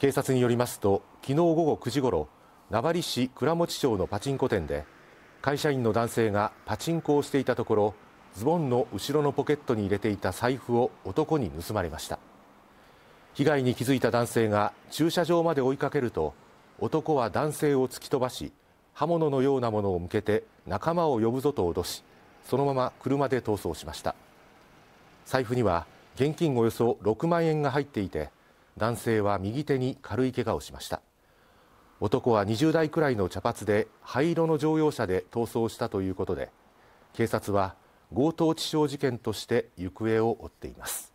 警察によりますと昨日午後9時ごろ名張市倉持町のパチンコ店で会社員の男性がパチンコをしていたところズボンの後ろのポケットに入れていた財布を男に盗まれました被害に気づいた男性が駐車場まで追いかけると男は男性を突き飛ばし刃物のようなものを向けて仲間を呼ぶぞと脅しそのまま車で逃走しました財布には現金およそ6万円が入っていて男性は右手に軽い怪我をしました男は20代くらいの茶髪で灰色の乗用車で逃走したということで警察は強盗致傷事件として行方を追っています